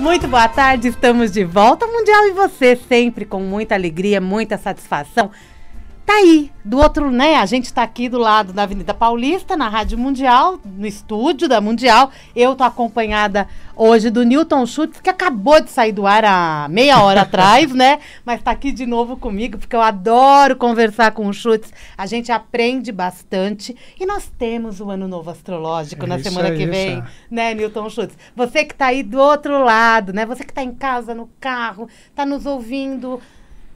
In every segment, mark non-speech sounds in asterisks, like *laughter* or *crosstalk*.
Muito boa tarde, estamos de volta ao Mundial e você sempre com muita alegria, muita satisfação tá aí, do outro, né? A gente tá aqui do lado da Avenida Paulista, na Rádio Mundial, no estúdio da Mundial. Eu tô acompanhada hoje do Newton Schultz, que acabou de sair do ar há meia hora atrás, *laughs* né? Mas tá aqui de novo comigo, porque eu adoro conversar com o Schultz. A gente aprende bastante. E nós temos o Ano Novo Astrológico é na semana é que vem, né, Newton Schultz? Você que tá aí do outro lado, né? Você que tá em casa, no carro, tá nos ouvindo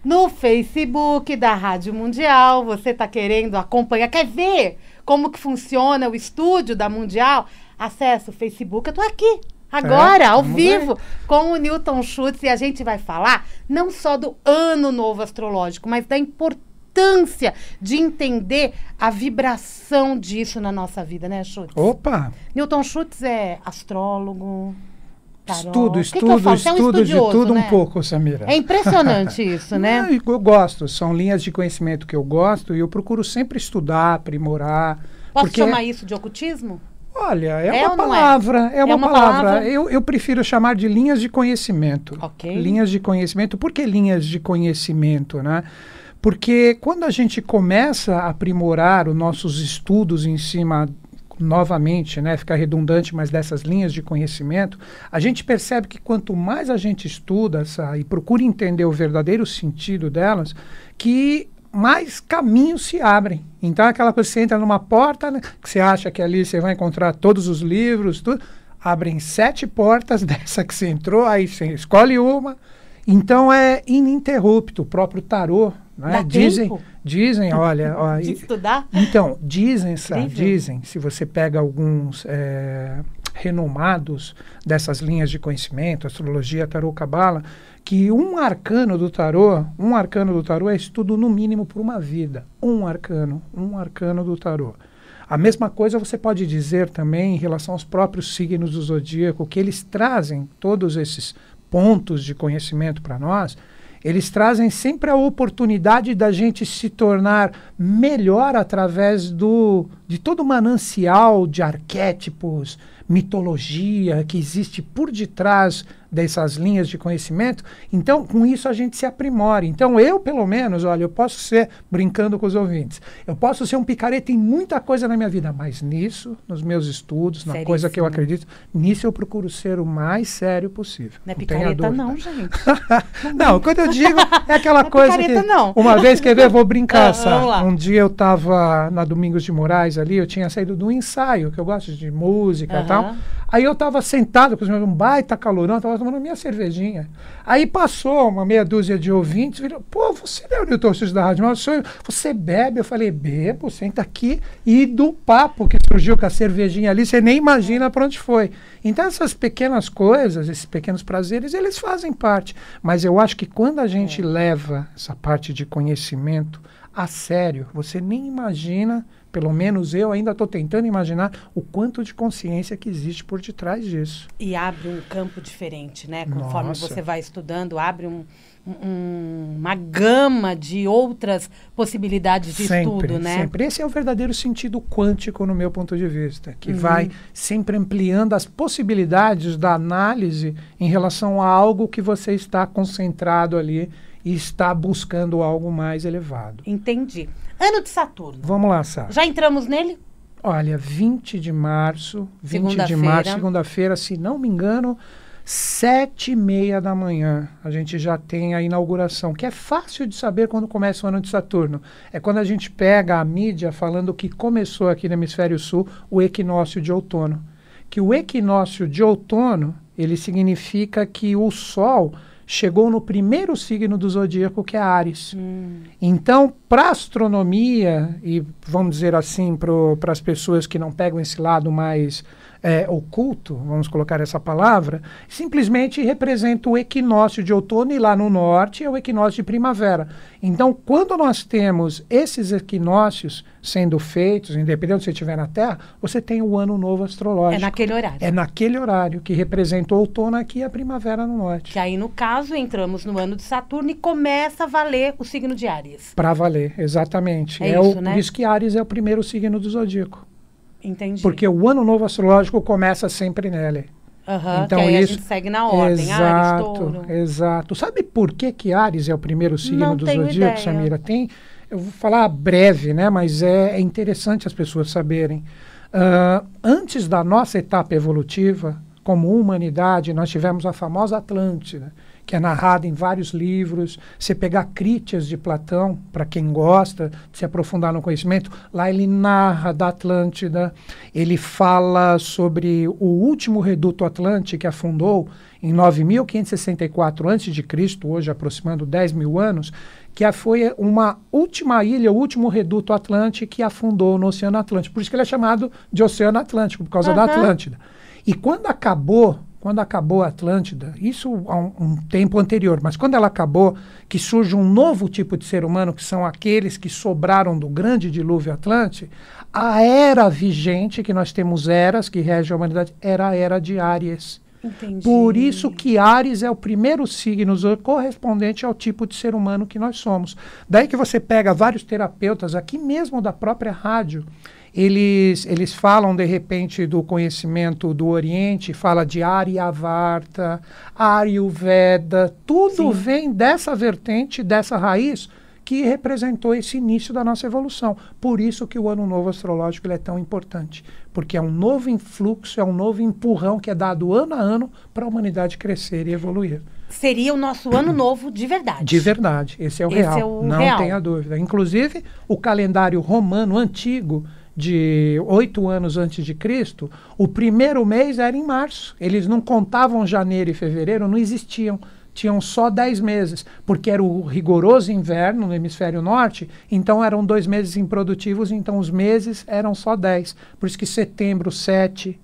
no Facebook da Rádio Mundial. Você está querendo acompanhar, quer ver como que funciona o estúdio da Mundial? Acesse o Facebook, eu estou aqui. Agora, é, ao vivo, ver. com o Newton Schultz, e a gente vai falar não só do ano novo astrológico, mas da importância de entender a vibração disso na nossa vida, né, Schultz? Opa! Newton Schultz é astrólogo, Estudo, estudo, que que estudo, é um de tudo né? um pouco, Samira. É impressionante *laughs* isso, né? Eu, eu gosto, são linhas de conhecimento que eu gosto e eu procuro sempre estudar, aprimorar. Posso porque... chamar isso de ocultismo? Olha, é, é, uma, é? palavra, é? é uma, uma palavra, palavra. Eu, eu prefiro chamar de linhas de conhecimento. Okay. Linhas de conhecimento. Por que linhas de conhecimento, né? Porque quando a gente começa a aprimorar os nossos estudos em cima novamente, né, fica redundante, mas dessas linhas de conhecimento, a gente percebe que quanto mais a gente estuda essa, e procura entender o verdadeiro sentido delas, que mais caminhos se abrem. Então, aquela coisa você entra numa porta, né, que você acha que ali você vai encontrar todos os livros, tudo, abrem sete portas *laughs* dessa que você entrou, aí você escolhe uma. Então, é ininterrupto. O próprio tarô é? dizem, tempo? dizem, olha, ó, *laughs* De estudar. Então dizem, sabe, dizem. Se você pega alguns é, renomados dessas linhas de conhecimento, astrologia, tarô, cabala, que um arcano do tarô, um arcano do tarô é estudo no mínimo por uma vida. Um arcano, um arcano do tarô. A mesma coisa você pode dizer também em relação aos próprios signos do zodíaco, que eles trazem todos esses pontos de conhecimento para nós eles trazem sempre a oportunidade da gente se tornar melhor através do de todo o manancial de arquétipos, mitologia que existe por detrás dessas linhas de conhecimento. Então, com isso a gente se aprimora. Então, eu, pelo menos, olha, eu posso ser, brincando com os ouvintes, eu posso ser um picareta em muita coisa na minha vida, mas nisso, nos meus estudos, Seríssimo. na coisa que eu acredito, nisso eu procuro ser o mais sério possível. Não é picareta, não, gente. *laughs* não, quando eu digo, é aquela *laughs* não é coisa. É picareta, que, não. Uma vez, quer ver, vou brincar, *laughs* ah, sabe? Um dia eu estava na Domingos de Moraes ali, eu tinha saído do ensaio, que eu gosto de música uhum. e tal. Aí eu estava sentado, com um baita calorão, estava tomando minha cervejinha. Aí passou uma meia dúzia de ouvintes, virou, pô, você é o Newton Assis da Rádio Mal, você bebe? Eu falei, bebo, senta aqui. E do papo que surgiu com a cervejinha ali, você nem imagina para onde foi. Então essas pequenas coisas, esses pequenos prazeres, eles fazem parte. Mas eu acho que quando a gente é. leva essa parte de conhecimento a sério, você nem imagina pelo menos eu ainda estou tentando imaginar o quanto de consciência que existe por detrás disso. E abre um campo diferente, né? Conforme Nossa. você vai estudando, abre um uma gama de outras possibilidades de sempre, estudo, né? Sempre. Esse é o verdadeiro sentido quântico, no meu ponto de vista, que uhum. vai sempre ampliando as possibilidades da análise em relação a algo que você está concentrado ali e está buscando algo mais elevado. Entendi. Ano de Saturno. Vamos lá, Sá. Já entramos nele? Olha, 20 de março, 20 segunda de março, segunda-feira, se não me engano, Sete e meia da manhã a gente já tem a inauguração, que é fácil de saber quando começa o ano de Saturno. É quando a gente pega a mídia falando que começou aqui no Hemisfério Sul o equinócio de outono. Que o equinócio de outono, ele significa que o Sol chegou no primeiro signo do zodíaco, que é Ares. Hum. Então, para astronomia, e vamos dizer assim, para as pessoas que não pegam esse lado mais é, oculto, vamos colocar essa palavra, simplesmente representa o equinócio de outono e lá no norte é o equinócio de primavera. Então, quando nós temos esses equinócios sendo feitos, independente se estiver na Terra, você tem o ano novo astrológico. É naquele horário. É naquele horário que representa o outono aqui e a primavera no norte. Que aí, no caso, entramos no ano de Saturno e começa a valer o signo de Ares. Para valer, exatamente. É, é isso, o, né? Por isso que Ares é o primeiro signo do zodíaco. Entendi. Porque o ano novo astrológico começa sempre nele. Uhum, então isso a gente segue na ordem, ah, exato, Ares, Exato. Sabe por que que Ares é o primeiro signo Não do zodíaco, ideia. Samira? Tem, eu vou falar breve, né? Mas é, é interessante as pessoas saberem. Uh, antes da nossa etapa evolutiva, como humanidade, nós tivemos a famosa Atlântida, que é narrada em vários livros. Você pegar Crítias de Platão, para quem gosta de se aprofundar no conhecimento, lá ele narra da Atlântida, ele fala sobre o último reduto atlântico que afundou em 9.564 a.C., hoje aproximando 10 mil anos, que foi uma última ilha, o último reduto atlântico que afundou no Oceano Atlântico. Por isso que ele é chamado de Oceano Atlântico, por causa uhum. da Atlântida. E quando acabou quando acabou a Atlântida, isso há um, um, tempo anterior, mas quando ela acabou, que surge um novo tipo de ser humano, que são aqueles que sobraram do grande dilúvio Atlântico, a era vigente, que nós temos eras que regem a humanidade, era a era de Áries. Entendi. Por isso que Ares é o primeiro signo correspondente ao tipo de ser humano que nós somos. Daí que você pega vários terapeutas aqui mesmo da própria rádio eles, eles falam de repente do conhecimento do Oriente, fala de Aryavarta, Ayurveda, tudo Sim. vem dessa vertente, dessa raiz que representou esse início da nossa evolução. Por isso que o ano novo astrológico é tão importante, porque é um novo influxo, é um novo empurrão que é dado ano a ano para a humanidade crescer e evoluir. Seria o nosso ano novo de verdade. De verdade, esse é o esse real. É o Não real. tenha dúvida. Inclusive, o calendário romano antigo de oito anos antes de Cristo, o primeiro mês era em março. Eles não contavam janeiro e fevereiro, não existiam tinham só 10 meses, porque era o rigoroso inverno no hemisfério norte, então eram dois meses improdutivos, então os meses eram só 10. Por isso que setembro 7,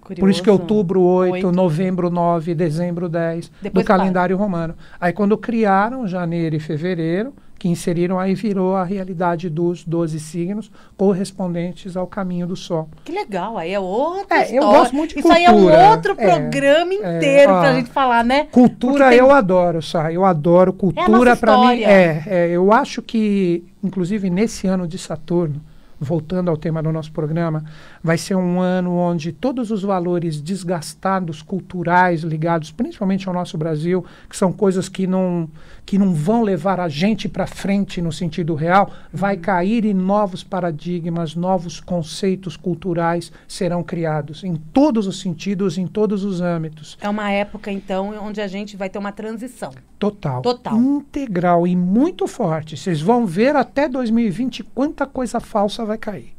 Curioso. Por isso que né? outubro 8, 8, né? novembro 9, dezembro 10 Depois do calendário para. romano. Aí quando criaram janeiro e fevereiro, que inseriram aí virou a realidade dos 12 signos correspondentes ao caminho do sol. Que legal, aí é outra é, história. Eu gosto muito de Isso cultura. aí é um outro é, programa é, inteiro é, para a gente falar, né? Cultura tem... eu adoro, Sá. Eu adoro é cultura é para mim. É, é, eu acho que inclusive nesse ano de Saturno, voltando ao tema do nosso programa, vai ser um ano onde todos os valores desgastados, culturais, ligados principalmente ao nosso Brasil, que são coisas que não, que não vão levar a gente para frente no sentido real, vai uhum. cair e novos paradigmas, novos conceitos culturais serão criados, em todos os sentidos, em todos os âmbitos. É uma época, então, onde a gente vai ter uma transição. Total. Total. Integral e muito forte. Vocês vão ver até 2020 quanta coisa falsa vai cair.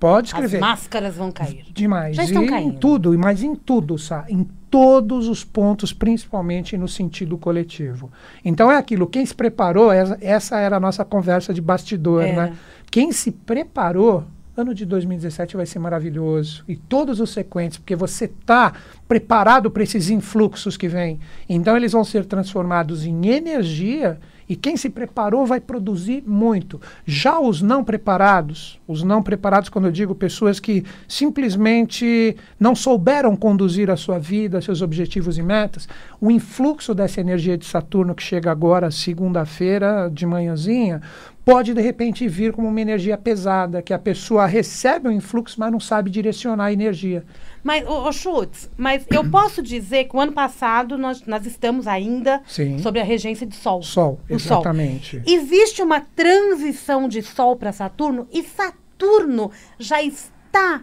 Pode escrever. As máscaras vão cair. Demais. Já estão e caindo. Em tudo, mas em tudo, Sá, em todos os pontos, principalmente no sentido coletivo. Então é aquilo, quem se preparou, essa era a nossa conversa de bastidor, é. né? Quem se preparou, ano de 2017 vai ser maravilhoso. E todos os sequentes, porque você está preparado para esses influxos que vêm. Então eles vão ser transformados em energia e quem se preparou vai produzir muito. Já os não preparados, os não preparados, quando eu digo pessoas que simplesmente não souberam conduzir a sua vida, seus objetivos e metas, o influxo dessa energia de Saturno que chega agora, segunda-feira, de manhãzinha, pode de repente vir como uma energia pesada, que a pessoa recebe o um influxo, mas não sabe direcionar a energia. Mas, ô, ô Schultz, mas eu *coughs* posso dizer que o ano passado nós, nós estamos ainda Sim. sobre a regência de Sol. Sol, exatamente. Sol. Existe uma transição de Sol para Saturno e Saturno já está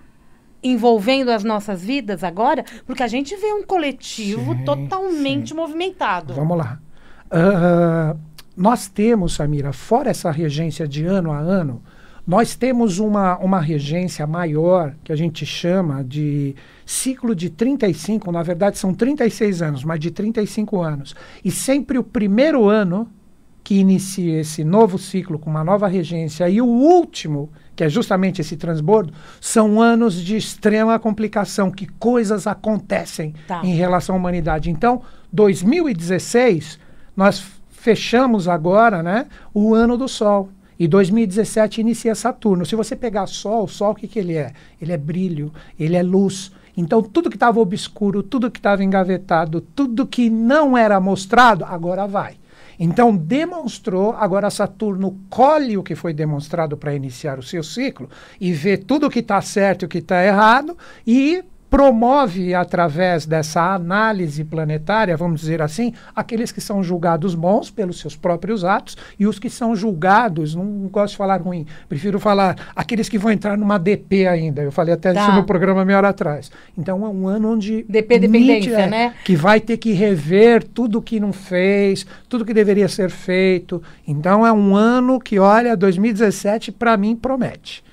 envolvendo as nossas vidas agora, porque a gente vê um coletivo sim, totalmente sim. movimentado. Vamos lá. Uh, nós temos, Samira, fora essa regência de ano a ano, nós temos uma, uma regência maior, que a gente chama de ciclo de 35, na verdade são 36 anos, mas de 35 anos. E sempre o primeiro ano que inicia esse novo ciclo com uma nova regência e o último, que é justamente esse transbordo, são anos de extrema complicação, que coisas acontecem tá. em relação à humanidade. Então, 2016, nós fechamos agora né, o ano do Sol. E 2017 inicia Saturno. Se você pegar Sol, o Sol o que, que ele é? Ele é brilho, ele é luz. Então, tudo que estava obscuro, tudo que estava engavetado, tudo que não era mostrado, agora vai. Então, demonstrou, agora Saturno colhe o que foi demonstrado para iniciar o seu ciclo e vê tudo o que está certo e o que está errado e promove através dessa análise planetária, vamos dizer assim, aqueles que são julgados bons pelos seus próprios atos e os que são julgados, não gosto de falar ruim, prefiro falar aqueles que vão entrar numa DP ainda. Eu falei até tá. isso no programa meia hora atrás. Então é um ano onde DP é dependência, é, né? Que vai ter que rever tudo que não fez, tudo que deveria ser feito. Então é um ano que, olha, 2017 para mim promete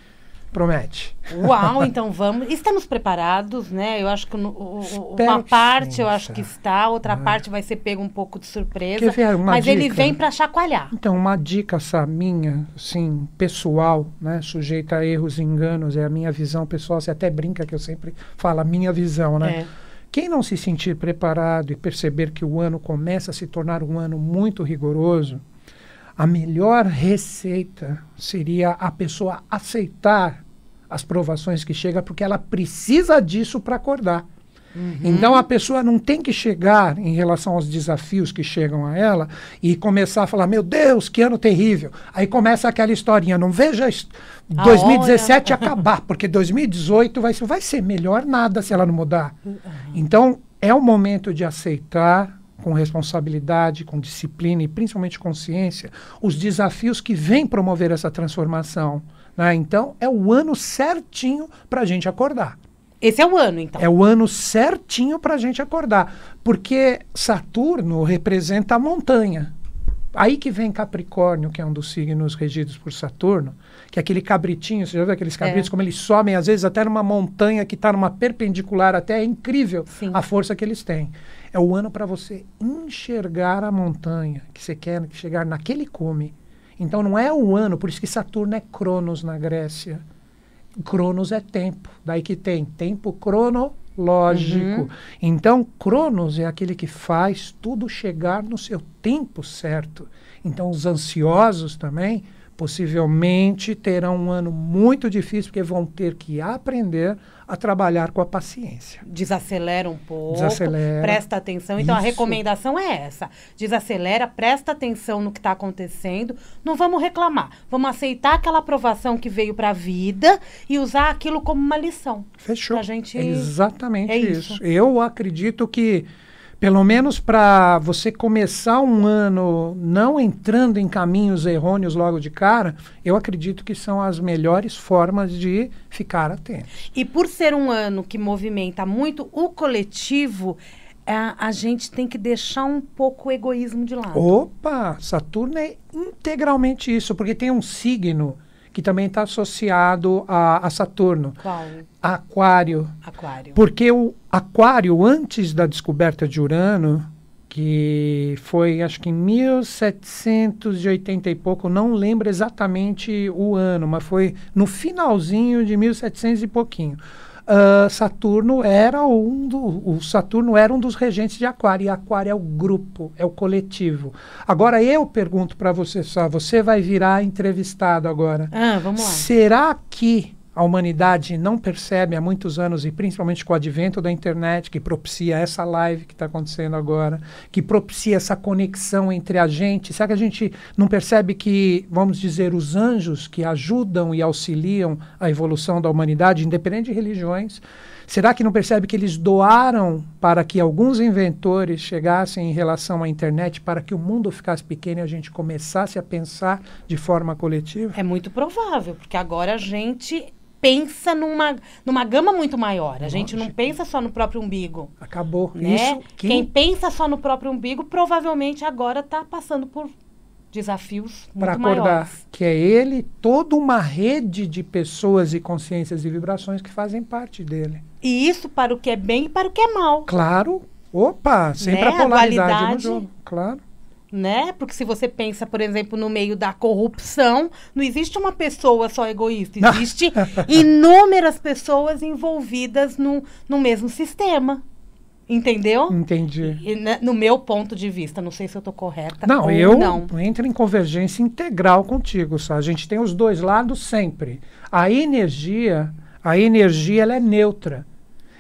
promete. Uau, então vamos. Estamos preparados, né? Eu acho que no, o, uma parte sim, eu acho que está, outra ah. parte vai ser pego um pouco de surpresa. mas dica? ele vem para chacoalhar. Então, uma dica essa minha, assim, pessoal, né, sujeita a erros e enganos, é a minha visão pessoal, você até brinca que eu sempre falo a minha visão, né? É. Quem não se sentir preparado e perceber que o ano começa a se tornar um ano muito rigoroso, a melhor receita seria a pessoa aceitar as provações que chega, porque ela precisa disso para acordar. Uhum. Então a pessoa não tem que chegar em relação aos desafios que chegam a ela e começar a falar: meu Deus, que ano terrível. Aí começa aquela historinha: não veja 2017 ah, acabar, porque 2018 vai, vai ser melhor nada se ela não mudar. Uhum. Então é o momento de aceitar com responsabilidade, com disciplina e principalmente consciência os desafios que vêm promover essa transformação. Né? Então, é o ano certinho para a gente acordar. Esse é o ano, então. É o ano certinho para a gente acordar. Porque Saturno representa a montanha. Aí que vem Capricórnio, que é um dos signos regidos por Saturno, que é aquele cabritinho, você já viu aqueles é. cabritos, é. como eles somem, às vezes, até numa montanha que está numa perpendicular, até é incrível Sim. a força que eles têm. É o ano para você enxergar a montanha que você quer chegar naquele cume então não é o ano, por isso que Saturno é Cronos na Grécia. Cronos é tempo, daí que tem tempo cronológico. Uhum. Então, Cronos é aquele que faz tudo chegar no seu tempo certo. Então, os ansiosos também possivelmente terão um ano muito difícil, porque vão ter que aprender a trabalhar com a paciência. Desacelera um pouco, Desacelera, presta atenção. Então, isso. a recomendação é essa. Desacelera, presta atenção no que está acontecendo. Não vamos reclamar. Vamos aceitar aquela aprovação que veio para a vida e usar aquilo como uma lição. Fechou. Pra gente... É exatamente é isso. isso. Eu acredito que pelo menos para você começar um ano não entrando em caminhos errôneos logo de cara, eu acredito que são as melhores formas de ficar atento. E por ser um ano que movimenta muito o coletivo, a, é, a gente tem que deixar um pouco o egoísmo de lado. Opa, Saturno é integralmente isso, porque tem um signo que também está associado a, a Saturno. Qual? aquário. Aquário. Porque o Aquário, antes da descoberta de Urano, que foi acho que em 1780 e pouco, não lembro exatamente o ano, mas foi no finalzinho de 1700 e pouquinho uh, Saturno era um do, o Saturno era um dos regentes de Aquário e Aquário é o grupo, é o coletivo. Agora eu pergunto para você só, você vai virar entrevistado agora. Ah, vamos lá. Será que a humanidade não percebe há muitos anos, e principalmente com o advento da internet, que propicia essa live que está acontecendo agora, que propicia essa conexão entre a gente. Será que a gente não percebe que, vamos dizer, os anjos que ajudam e auxiliam a evolução da humanidade, independente de religiões, será que não percebe que eles doaram para que alguns inventores chegassem em relação à internet, para que o mundo ficasse pequeno e a gente começasse a pensar de forma coletiva? É muito provável, porque agora a gente pensa numa, numa gama muito maior. A gente não pensa só no próprio umbigo. Acabou. Né? Isso, Quem pensa só no próprio umbigo provavelmente agora está passando por desafios muito Para acordar maiores. que é ele, toda uma rede de pessoas e consciências e vibrações que fazem parte dele. E isso para o que é bem e para o que é mal. Claro. Opa, sempre né? a polaridade a no jogo. Claro né? Porque se você pensa, por exemplo, no meio da corrupção, não existe uma pessoa só egoísta, existe *laughs* inúmeras pessoas envolvidas no, no mesmo sistema. Entendeu? Entendi. E, né, no meu ponto de vista, não sei se eu estou correta. Não, eu não. entro em convergência integral contigo. Só. A gente tem os dois lados sempre. A energia, a energia ela é neutra.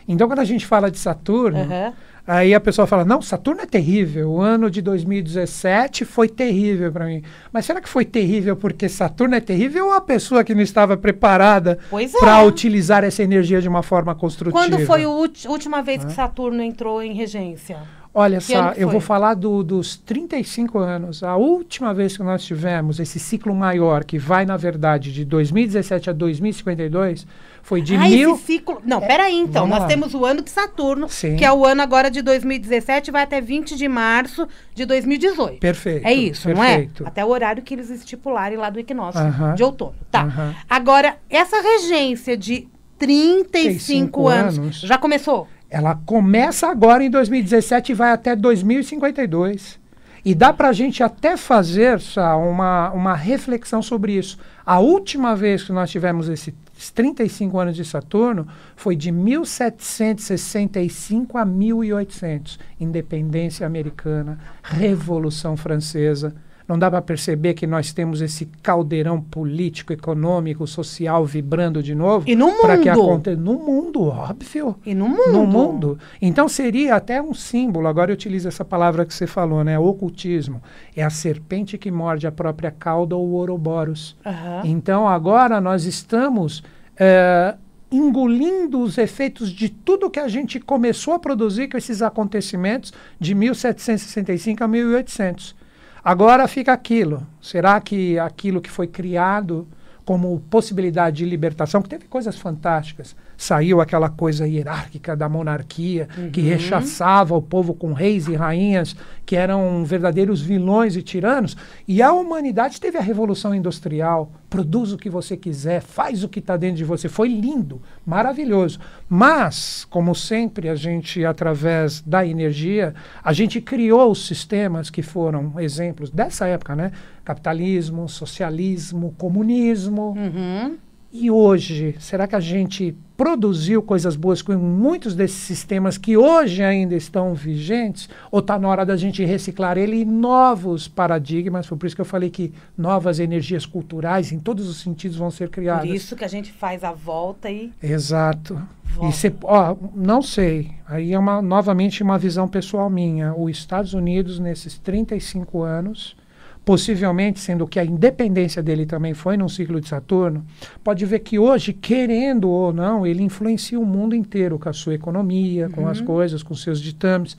Então, quando a gente fala de Saturno, uhum. aí a pessoa fala: não, Saturno é terrível. O ano de 2017 foi terrível para mim. Mas será que foi terrível porque Saturno é terrível ou a pessoa que não estava preparada é. para utilizar essa energia de uma forma construtiva? Quando foi a última vez que Saturno entrou em regência? Olha só, eu vou falar do, dos 35 anos. A última vez que nós tivemos esse ciclo maior, que vai, na verdade, de 2017 a 2052 foi de ah, mil... esse ciclo... Não, é. peraí então. Vamos nós lá. temos o ano de Saturno, Sim. que é o ano agora de 2017, vai até 20 de março de 2018. Perfeito. É isso, perfeito. não é? Até o horário que eles estipularem lá do equinócio uh -huh. de outono. Tá. Uh -huh. Agora, essa regência de 35 anos, anos já começou? Ela começa agora em 2017 e vai até 2052. E dá para a gente até fazer só, uma, uma reflexão sobre isso. A última vez que nós tivemos esse esses 35 anos de Saturno foi de 1765 a 1800, independência americana, Revolução Francesa, não dá para perceber que nós temos esse caldeirão político, econômico, social vibrando de novo? E no mundo? Para que aconteça no mundo, óbvio. E no mundo? No mundo. Então seria até um símbolo. Agora eu utilizo essa palavra que você falou, né? Ocultismo. É a serpente que morde a própria cauda ou o Ouroboros. Uhum. Então agora nós estamos é, engolindo os efeitos de tudo que a gente começou a produzir com esses acontecimentos de 1765 a 1800. Agora fica aquilo. Será que aquilo que foi criado como possibilidade de libertação, que teve coisas fantásticas, Saiu aquela coisa hierárquica da monarquia, uhum. que rechaçava o povo com reis e rainhas, que eram verdadeiros vilões e tiranos. E a humanidade teve a revolução industrial: produz o que você quiser, faz o que está dentro de você. Foi lindo, maravilhoso. Mas, como sempre, a gente, através da energia, a gente criou sistemas que foram exemplos dessa época, né? Capitalismo, socialismo, comunismo. Uhum e hoje, será que a gente produziu coisas boas com muitos desses sistemas que hoje ainda estão vigentes? Ou está na hora da gente reciclar ele em novos paradigmas? Foi por isso que eu falei que novas energias culturais em todos os sentidos vão ser criadas. Por isso que a gente faz a volta e. Exato. Volta. E ó, não sei. Aí é uma, novamente uma visão pessoal minha. Os Estados Unidos, nesses 35 anos possivelmente sendo que a independência dele também foi num ciclo de Saturno, pode ver que hoje, querendo ou não, ele influencia o mundo inteiro com a sua economia, com uhum. as coisas, com seus ditames.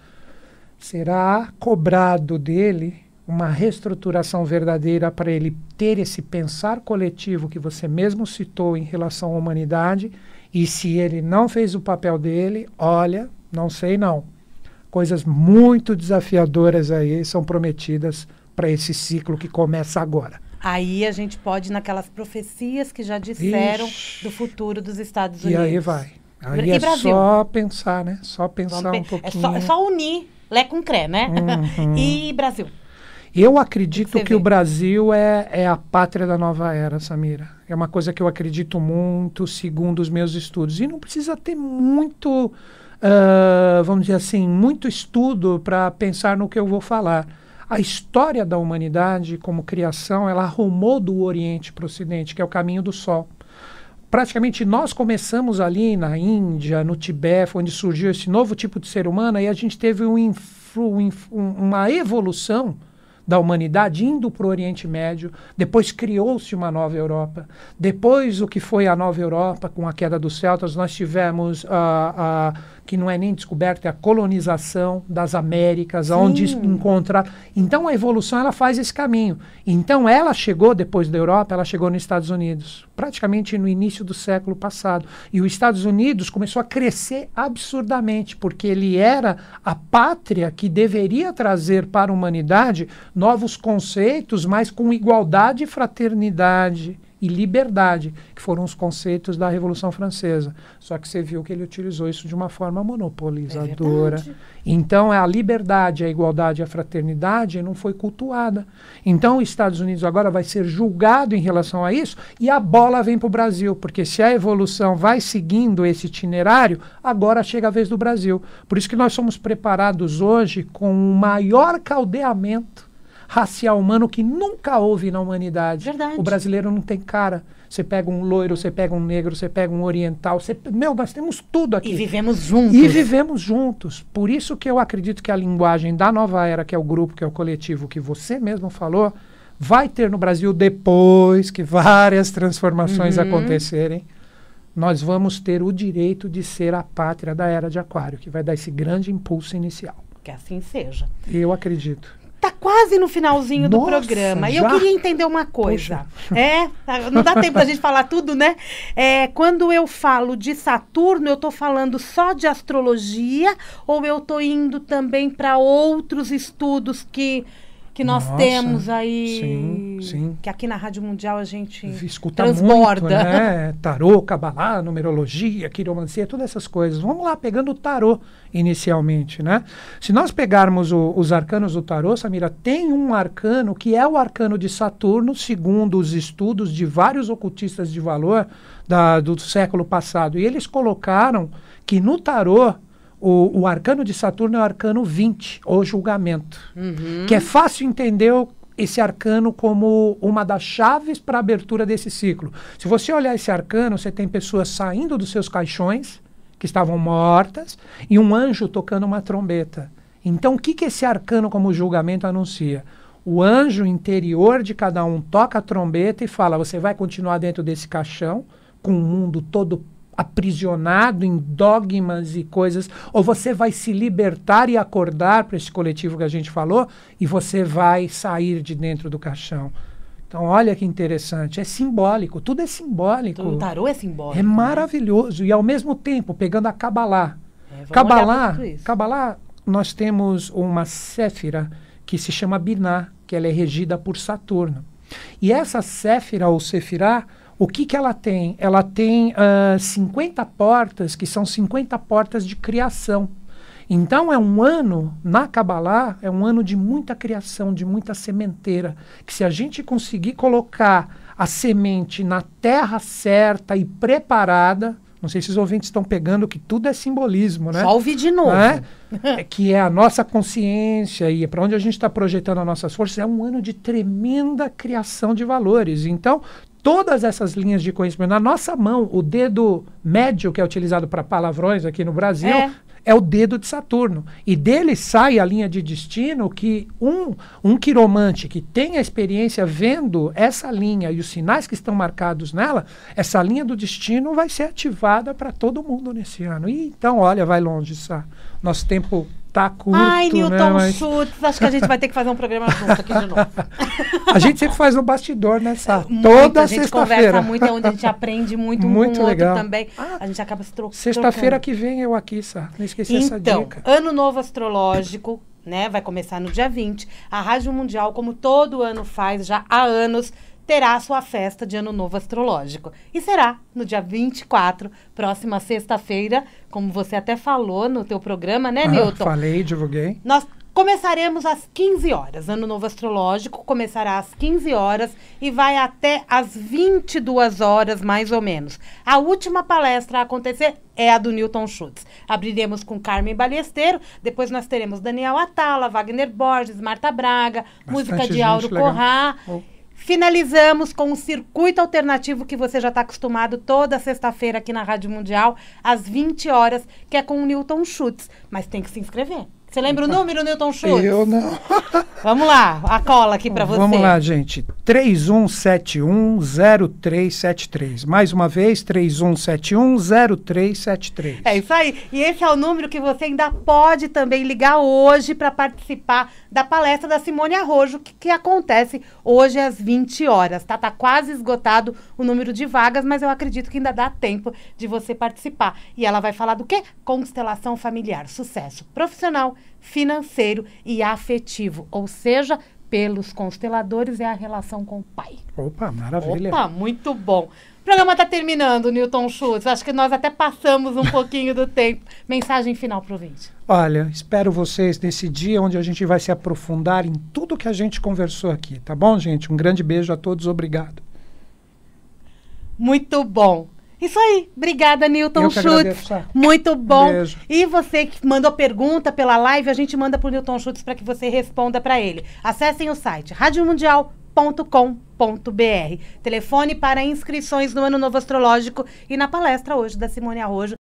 Será cobrado dele uma reestruturação verdadeira para ele ter esse pensar coletivo que você mesmo citou em relação à humanidade, e se ele não fez o papel dele, olha, não sei não. Coisas muito desafiadoras aí são prometidas para esse ciclo que começa agora. Aí a gente pode ir naquelas profecias que já disseram Ixi, do futuro dos Estados Unidos. E aí vai. Aí e é Brasil. só pensar, né? Só pensar pe um pouquinho. É só, é só, unir Lé com Cré, né? *laughs* Uhum. e Brasil? Eu acredito que, que o Brasil é, é a pátria da nova era, Samira. É uma coisa que eu acredito muito, segundo os meus estudos. E não precisa ter muito, uh, vamos dizer assim, muito estudo para pensar no que eu vou falar a história da humanidade como criação, ela arrumou do Oriente para o Ocidente, que é o caminho do Sol. Praticamente nós começamos ali na Índia, no Tibete, onde surgiu esse novo tipo de ser humano, e a gente teve um influ, uma evolução da humanidade indo para o Oriente Médio, depois criou-se uma nova Europa. Depois, o que foi a nova Europa, com a queda dos celtas, nós tivemos a. Uh, uh, que não é nem descoberta, é a colonização das Américas, aonde se encontrar. Então a evolução ela faz esse caminho. Então ela chegou depois da Europa, ela chegou nos Estados Unidos, praticamente no início do século passado. E os Estados Unidos começou a crescer absurdamente, porque ele era a pátria que deveria trazer para a humanidade novos conceitos, mas com igualdade e fraternidade e liberdade, que foram os conceitos da Revolução Francesa. Só que você viu que ele utilizou isso de uma forma monopolizadora. É então, a liberdade, a igualdade, a fraternidade não foi cultuada. Então, os Estados Unidos agora vai ser julgado em relação a isso e a bola vem para o Brasil, porque se a evolução vai seguindo esse itinerário, agora chega a vez do Brasil. Por isso que nós somos preparados hoje com o maior caldeamento racial humano que nunca houve na humanidade. Verdade. O brasileiro não tem cara. Você pega um loiro, você pega um negro, você pega um oriental. Meu, nós temos tudo aqui. E vivemos juntos. E vivemos juntos. Por isso que eu acredito que a linguagem da nova era, que é o grupo, que é o coletivo, que você mesmo falou, vai ter no Brasil depois que várias transformações uhum. acontecerem nós vamos ter o direito de ser a pátria da era de Aquário, que vai dar esse grande impulso inicial. Que assim seja. Eu acredito tá quase no finalzinho Nossa, do programa. E eu queria entender uma coisa. Poxa. É, tá, não dá *laughs* tempo pra gente falar tudo, né? É, quando eu falo de Saturno, eu tô falando só de astrologia ou eu tô indo também para outros estudos que que nós Nossa, temos aí. Sim, sim. Que aqui na Rádio Mundial a gente Escuta transborda. Muito, né? *laughs* Tarô, cabalá, numerologia, quiromancia, todas essas coisas. Vamos lá, pegando o tarô inicialmente, né? Se nós pegarmos o, os arcanos do tarô, Samira, tem um arcano que é o arcano de Saturno, segundo os estudos de vários ocultistas de valor da, do século passado. E eles colocaram que no tarô o, o arcano de Saturno é o arcano 20, ou julgamento, uhum. que é fácil entender esse arcano como uma das chaves para a abertura desse ciclo. Se você olhar esse arcano, você tem pessoas saindo dos seus caixões, que estavam mortas, e um anjo tocando uma trombeta. Então, o que, que esse arcano, como julgamento, anuncia? O anjo interior de cada um toca a trombeta e fala: Você vai continuar dentro desse caixão, com o mundo todo aprisionado em dogmas e coisas, ou você vai se libertar e acordar para esse coletivo que a gente falou e você vai sair de dentro do caixão. Então, olha que interessante, é simbólico, tudo é simbólico. Tudo, o tarô é simbólico. É né? maravilhoso né? e ao mesmo tempo pegando a Cabalá. Cabalá, Cabalá, nós temos uma séfira que se chama Biná, que ela é regida por Saturno. E essa séfira ou sefirá, o que, que ela tem? Ela tem uh, 50 portas, que são 50 portas de criação. Então é um ano, na Kabbalah, é um ano de muita criação, de muita sementeira. Que se a gente conseguir colocar a semente na terra certa e preparada, não sei se os ouvintes estão pegando que tudo é simbolismo, né? Salve de né? novo. Né? é, que é a nossa consciência e é para onde a gente está projetando as nossas forças. É um ano de tremenda criação de valores. Então, todas essas linhas de conhecimento na nossa mão. O dedo médio, que é utilizado para palavrões aqui no Brasil, é. é. o dedo de Saturno. E dele sai a linha de destino que um, um quiromante que tem a experiência vendo essa linha e os sinais que estão marcados nela, essa linha do destino vai ser ativada para todo mundo nesse ano. E então, olha, vai longe, Sá. Nosso tempo tá curto. Ai, Newton né, mas... Schultz, acho que a gente vai ter que fazer um programa junto aqui de novo. *laughs* a gente sempre faz um bastidor nessa né, Sá? toda sexta-feira. A gente sexta conversa muito, é onde a gente aprende muito, muito um legal. também. Ah, a gente acaba se trocando. Sexta-feira que vem eu aqui, Sá. Não esqueci então, essa dica. Então, Ano Novo Astrológico. Né, vai começar no dia 20. A Rádio Mundial, como todo ano faz, já há anos, terá sua festa de Ano Novo Astrológico. E será no dia 24, próxima sexta-feira, como você até falou no teu programa, né, ah, Newton? Falei, divulguei. Nós começaremos às 15 horas. Ano Novo Astrológico começará às 15 horas e vai até às 22 horas, mais ou menos. A última palestra a acontecer é a do Newton Schultz. Abriremos com Carmen Balesteiro, depois nós teremos Daniel Atala, Wagner Borges, Marta Braga, Bastante música de Auro Corrá. Oh. Finalizamos com o circuito alternativo que você já está acostumado toda sexta-feira aqui na Rádio Mundial, às 20 horas, que é com o Newton Schultz. Mas tem que se inscrever. Você lembra o número, Newton Schultz? Eu não. *laughs* Vamos lá, a cola aqui para você. Vamos lá, gente. 31710373. Mais uma vez, 31710373. É isso aí. E esse é o número que você ainda pode também ligar hoje para participar da palestra da Simone Arrojo, que, que acontece hoje às 20 horas, tá? Tá quase esgotado o número de vagas, mas eu acredito que ainda dá tempo de você participar. E ela vai falar do quê? Constelação familiar, sucesso profissional financeiro e afetivo, ou seja, pelos consteladores é a relação com o pai. Opa, maravilha. Opa, muito bom. O programa está terminando, Newton Schultz. Acho que nós até passamos um pouquinho do tempo. Mensagem final para o vídeo. Olha, espero vocês nesse dia onde a gente vai se aprofundar em tudo que a gente conversou aqui, tá bom, gente? Um grande beijo a todos, obrigado. Muito bom. Isso aí. Obrigada, Newton Schultz, Schutz. Tá? Muito bom. Beijo. E você que mandou pergunta pela live, a gente manda para o Newton Schutz para que você responda para ele. Acessem o site radiomundial.com.br. Telefone para inscrições no Ano Novo Astrológico e na palestra hoje da Simone Arrojo